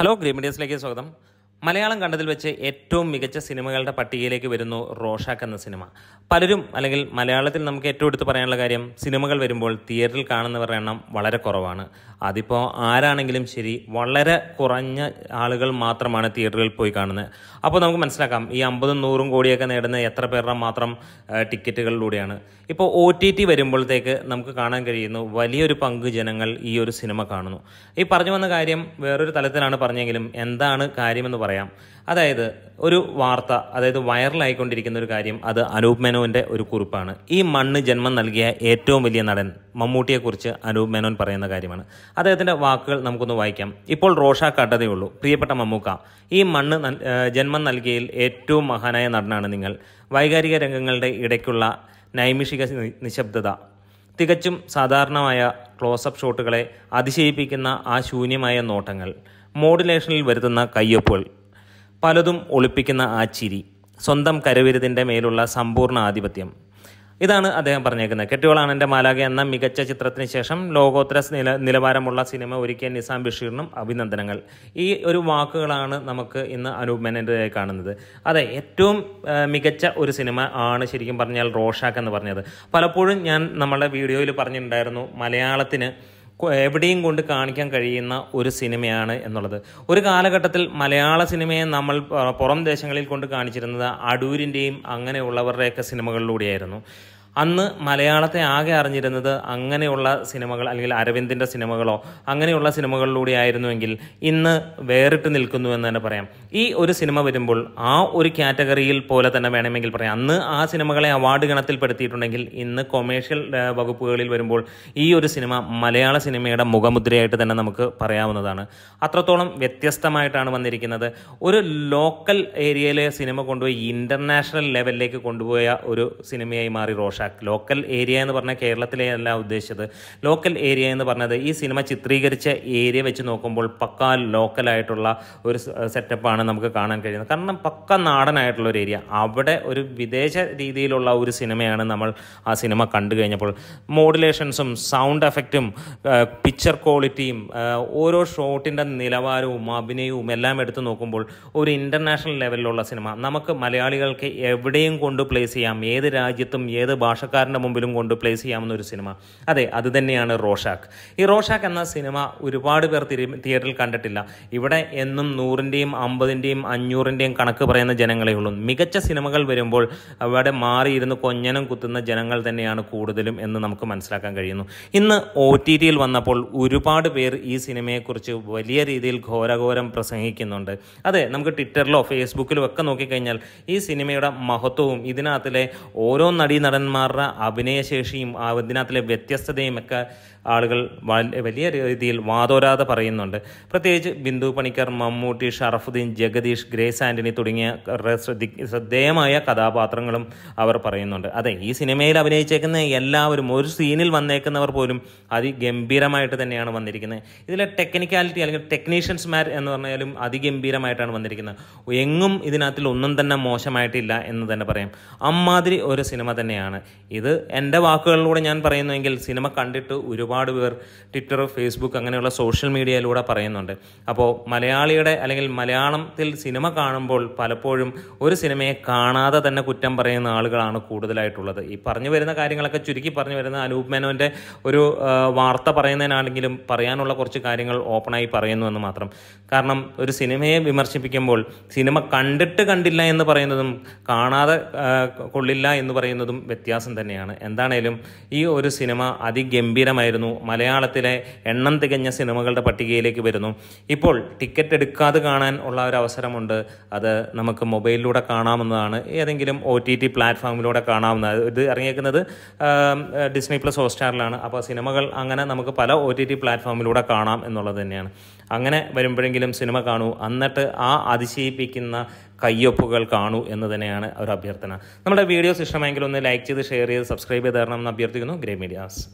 hello green മീഡിയസിലേക്ക് സ്വാഗതം മലയാളം കണ്ടതിൽ വെച്ച് ഏറ്റവും മികച്ച സിനിമകളുടെ പട്ടികയിലേക്ക് വരുന്നു റോഷാക്ക് എന്ന സിനിമ പലരും അല്ലെങ്കിൽ മലയാളത്തിൽ നമുക്ക് ഏറ്റവും എടുത്ത് പറയാനുള്ള കാര്യം സിനിമകൾ വരുമ്പോൾ തിയേറ്ററിൽ കാണുന്നവരുടെ എണ്ണം വളരെ കുറവാണ് അതിപ്പോൾ ആരാണെങ്കിലും ശരി വളരെ കുറഞ്ഞ ആളുകൾ മാത്രമാണ് തിയേറ്ററിൽ പോയി കാണുന്നത് അപ്പോൾ നമുക്ക് മനസ്സിലാക്കാം ഈ അമ്പതും നൂറും കോടിയൊക്കെ നേടുന്ന എത്ര പേരുടെ മാത്രം ടിക്കറ്റുകളിലൂടെയാണ് ഇപ്പോൾ ഒ ടി ടി വരുമ്പോഴത്തേക്ക് നമുക്ക് കാണാൻ കഴിയുന്നു വലിയൊരു പങ്ക് ജനങ്ങൾ ഈ ഒരു സിനിമ കാണുന്നു ഈ പറഞ്ഞു വന്ന കാര്യം വേറൊരു തലത്തിലാണ് പറഞ്ഞെങ്കിലും എന്താണ് കാര്യമെന്ന് പറയുന്നത് പറയാം അതായത് ഒരു വാർത്ത അതായത് വൈറലായിക്കൊണ്ടിരിക്കുന്ന ഒരു കാര്യം അത് അനൂപ് മേനോൻ്റെ ഒരു കുറിപ്പാണ് ഈ മണ്ണ് ജന്മം നൽകിയ ഏറ്റവും വലിയ നടൻ മമ്മൂട്ടിയെക്കുറിച്ച് അനൂപ് മേനോൻ പറയുന്ന കാര്യമാണ് അദ്ദേഹത്തിൻ്റെ വാക്കുകൾ നമുക്കൊന്ന് വായിക്കാം ഇപ്പോൾ റോഷാ കട്ടതയുള്ളൂ പ്രിയപ്പെട്ട മമ്മൂക്ക ഈ മണ്ണ് ജന്മം നൽകിയതിൽ ഏറ്റവും മഹാനായ നടനാണ് നിങ്ങൾ വൈകാരിക രംഗങ്ങളുടെ ഇടയ്ക്കുള്ള നൈമിഷിക നിശബ്ദത തികച്ചും സാധാരണമായ ക്ലോസപ്പ് ഷോട്ടുകളെ അതിശയിപ്പിക്കുന്ന ആ ശൂന്യമായ നോട്ടങ്ങൾ മോഡുലേഷനിൽ വരുത്തുന്ന കയ്യൊപ്പുകൾ പലതും ഒളിപ്പിക്കുന്ന ആ ചിരി സ്വന്തം കരവിരുതിൻ്റെ മേലുള്ള സമ്പൂർണ്ണ ആധിപത്യം ഇതാണ് അദ്ദേഹം പറഞ്ഞേക്കുന്നത് കെട്ടിയോളാണ് എൻ്റെ മാലാക എന്ന മികച്ച ചിത്രത്തിന് ശേഷം ലോകോത്തര നില നിലവാരമുള്ള സിനിമ ഒരുക്കിയ നിസാം ബഷീറിനും അഭിനന്ദനങ്ങൾ ഈ ഒരു വാക്കുകളാണ് നമുക്ക് ഇന്ന് അനൂപ് കാണുന്നത് അതെ ഏറ്റവും മികച്ച ഒരു സിനിമ ആണ് ശരിക്കും പറഞ്ഞാൽ റോഷാക്ക് എന്ന് പറഞ്ഞത് പലപ്പോഴും ഞാൻ നമ്മുടെ വീഡിയോയിൽ പറഞ്ഞിട്ടുണ്ടായിരുന്നു മലയാളത്തിന് എവിടെയും കൊണ്ട് കാണിക്കാൻ കഴിയുന്ന ഒരു സിനിമയാണ് എന്നുള്ളത് ഒരു കാലഘട്ടത്തിൽ മലയാള സിനിമയെ നമ്മൾ പുറം ദേശങ്ങളിൽ കൊണ്ട് കാണിച്ചിരുന്നത് അടൂരിൻ്റെയും അങ്ങനെയുള്ളവരുടെയൊക്കെ സിനിമകളിലൂടെയായിരുന്നു അന്ന് മലയാളത്തെ ആകെ അറിഞ്ഞിരുന്നത് അങ്ങനെയുള്ള സിനിമകൾ അല്ലെങ്കിൽ അരവിന്ദിൻ്റെ സിനിമകളോ അങ്ങനെയുള്ള സിനിമകളിലൂടെ ആയിരുന്നുവെങ്കിൽ ഇന്ന് വേറിട്ട് നിൽക്കുന്നു എന്ന് തന്നെ പറയാം ഈ ഒരു സിനിമ വരുമ്പോൾ ആ ഒരു കാറ്റഗറിയിൽ പോലെ തന്നെ വേണമെങ്കിൽ പറയാം അന്ന് ആ സിനിമകളെ അവാർഡ് ഗണത്തിൽപ്പെടുത്തിയിട്ടുണ്ടെങ്കിൽ ഇന്ന് കൊമേഴ്ഷ്യൽ വകുപ്പുകളിൽ വരുമ്പോൾ ഈ ഒരു സിനിമ മലയാള സിനിമയുടെ മുഖമുദ്രയായിട്ട് തന്നെ നമുക്ക് പറയാവുന്നതാണ് അത്രത്തോളം വ്യത്യസ്തമായിട്ടാണ് വന്നിരിക്കുന്നത് ഒരു ലോക്കൽ ഏരിയയിലെ സിനിമ കൊണ്ടുപോയി ഇൻ്റർനാഷണൽ ലെവലിലേക്ക് കൊണ്ടുപോയ ഒരു സിനിമയായി മാറി റോഷൻ കണക്ഷ ലോക്കൽ ഏരിയ എന്ന് പറഞ്ഞാൽ കേരളത്തിലെ അല്ല ഉദ്ദേശിച്ചത് ലോക്കൽ ഏരിയ എന്ന് പറഞ്ഞത് ഈ സിനിമ ചിത്രീകരിച്ച ഏരിയ വെച്ച് നോക്കുമ്പോൾ പക്ക ലോക്കലായിട്ടുള്ള ഒരു സെറ്റപ്പാണ് നമുക്ക് കാണാൻ കഴിയുന്നത് കാരണം പക്ക നാടനായിട്ടുള്ള ഒരു ഏരിയ അവിടെ ഒരു വിദേശ രീതിയിലുള്ള ഒരു സിനിമയാണ് നമ്മൾ ആ സിനിമ കണ്ടു കഴിഞ്ഞപ്പോൾ മോഡുലേഷൻസും സൗണ്ട് എഫക്റ്റും പിക്ചർ ക്വാളിറ്റിയും ഓരോ ഷോട്ടിൻ്റെ നിലവാരവും അഭിനയവും എല്ലാം എടുത്തു നോക്കുമ്പോൾ ഒരു ഇൻ്റർനാഷണൽ ലെവലിലുള്ള സിനിമ നമുക്ക് മലയാളികൾക്ക് എവിടെയും കൊണ്ട് പ്ലേസ് ചെയ്യാം ഏത് രാജ്യത്തും ഏത് ഭാഷ ഭാഷക്കാരൻ്റെ മുമ്പിലും കൊണ്ട് പ്ലേസ് ചെയ്യാവുന്ന ഒരു സിനിമ അതെ അത് തന്നെയാണ് റോഷാക്ക് ഈ റോഷാക്ക് എന്ന സിനിമ ഒരുപാട് പേർ തിയേറ്ററിൽ കണ്ടിട്ടില്ല ഇവിടെ എന്നും നൂറിൻ്റെയും അമ്പതിൻ്റെയും അഞ്ഞൂറിൻ്റെയും കണക്ക് പറയുന്ന ജനങ്ങളെ ഉള്ളൂ മികച്ച സിനിമകൾ വരുമ്പോൾ അവിടെ മാറിയിരുന്ന് കൊഞ്ഞനം കുത്തുന്ന ജനങ്ങൾ തന്നെയാണ് കൂടുതലും എന്ന് നമുക്ക് മനസ്സിലാക്കാൻ കഴിയുന്നു ഇന്ന് ഒ ടി ടിയിൽ വന്നപ്പോൾ ഒരുപാട് പേർ ഈ സിനിമയെക്കുറിച്ച് വലിയ രീതിയിൽ ഘോരഘോരം പ്രസംഗിക്കുന്നുണ്ട് അതെ നമുക്ക് ട്വിറ്ററിലോ ഫേസ്ബുക്കിലോ ഒക്കെ നോക്കിക്കഴിഞ്ഞാൽ ഈ സിനിമയുടെ മഹത്വവും ഇതിനകത്തിലെ ഓരോ നടീ നടന്മാർ നടന്മാരുടെ അഭിനയശേഷിയും അതിനകത്തിലെ വ്യത്യസ്തതയും ഒക്കെ ആളുകൾ വലിയ രീതിയിൽ വാതോരാതെ പറയുന്നുണ്ട് പ്രത്യേകിച്ച് ബിന്ദു പണിക്കർ മമ്മൂട്ടി ഷറഫുദ്ദീൻ ജഗദീഷ് ഗ്രേസ് ആൻ്റണി തുടങ്ങിയ ശ്രദ്ധി ശ്രദ്ധേയമായ കഥാപാത്രങ്ങളും അവർ പറയുന്നുണ്ട് അതെ ഈ സിനിമയിൽ അഭിനയിച്ചേക്കുന്ന എല്ലാവരും ഒരു സീനിൽ വന്നേക്കുന്നവർ പോലും അതിഗംഭീരമായിട്ട് തന്നെയാണ് വന്നിരിക്കുന്നത് ഇതിലെ ടെക്നിക്കാലിറ്റി അല്ലെങ്കിൽ ടെക്നീഷ്യൻസ്മാർ എന്ന് പറഞ്ഞാലും അതിഗംഭീരമായിട്ടാണ് വന്നിരിക്കുന്നത് എങ്ങും ഇതിനകത്തിൽ ഒന്നും തന്നെ മോശമായിട്ടില്ല എന്ന് തന്നെ പറയാം അമ്മാതിരി ഒരു സിനിമ തന്നെയാണ് ഇത് എൻ്റെ വാക്കുകളിലൂടെ ഞാൻ പറയുന്നുവെങ്കിൽ സിനിമ കണ്ടിട്ട് ഒരുപാട് പേർ ട്വിറ്റർ ഫേസ്ബുക്ക് അങ്ങനെയുള്ള സോഷ്യൽ മീഡിയയിലൂടെ പറയുന്നുണ്ട് അപ്പോൾ മലയാളിയുടെ അല്ലെങ്കിൽ മലയാളത്തിൽ സിനിമ കാണുമ്പോൾ പലപ്പോഴും ഒരു സിനിമയെ കാണാതെ തന്നെ കുറ്റം പറയുന്ന ആളുകളാണ് കൂടുതലായിട്ടുള്ളത് ഈ പറഞ്ഞു വരുന്ന കാര്യങ്ങളൊക്കെ ചുരുക്കി പറഞ്ഞു വരുന്ന അനൂപ് മേനോൻ്റെ ഒരു വാർത്ത പറയുന്നതിനാണെങ്കിലും പറയാനുള്ള കുറച്ച് കാര്യങ്ങൾ ഓപ്പണായി പറയുന്നു എന്ന് മാത്രം കാരണം ഒരു സിനിമയെ വിമർശിപ്പിക്കുമ്പോൾ സിനിമ കണ്ടിട്ട് കണ്ടില്ല എന്ന് പറയുന്നതും കാണാതെ കൊള്ളില്ല എന്ന് പറയുന്നതും വ്യത്യാസം വ്യത്യാസം തന്നെയാണ് എന്താണേലും ഈ ഒരു സിനിമ അതിഗംഭീരമായിരുന്നു മലയാളത്തിലെ എണ്ണം തികഞ്ഞ സിനിമകളുടെ പട്ടികയിലേക്ക് വരുന്നു ഇപ്പോൾ ടിക്കറ്റ് എടുക്കാതെ കാണാൻ ഉള്ള ഒരു അവസരമുണ്ട് അത് നമുക്ക് മൊബൈലിലൂടെ കാണാവുന്നതാണ് ഏതെങ്കിലും ഒ ടി ടി പ്ലാറ്റ്ഫോമിലൂടെ കാണാവുന്നതാണ് ഇത് ഇറങ്ങിയേക്കുന്നത് ഡിസ്നി പ്ലസ് ഹോസ്റ്റാറിലാണ് അപ്പോൾ സിനിമകൾ അങ്ങനെ നമുക്ക് പല ഒ ടി ടി പ്ലാറ്റ്ഫോമിലൂടെ കാണാം എന്നുള്ളത് തന്നെയാണ് അങ്ങനെ വരുമ്പോഴെങ്കിലും സിനിമ കാണൂ എന്നിട്ട് ആ അതിശയിപ്പിക്കുന്ന കയ്യൊപ്പുകൾ കാണൂ എന്ന് തന്നെയാണ് ഒരു അഭ്യർത്ഥന നമ്മുടെ വീഡിയോസ് ഇഷ്ടമായെങ്കിൽ ഒന്ന് ലൈക്ക് ചെയ്ത് ഷെയർ ചെയ്ത് സബ്സ്ക്രൈബ് ചെയ്ത് തരണം എന്ന് അഭ്യർത്ഥിക്കുന്നു ഗ്രേ മീഡിയാസ്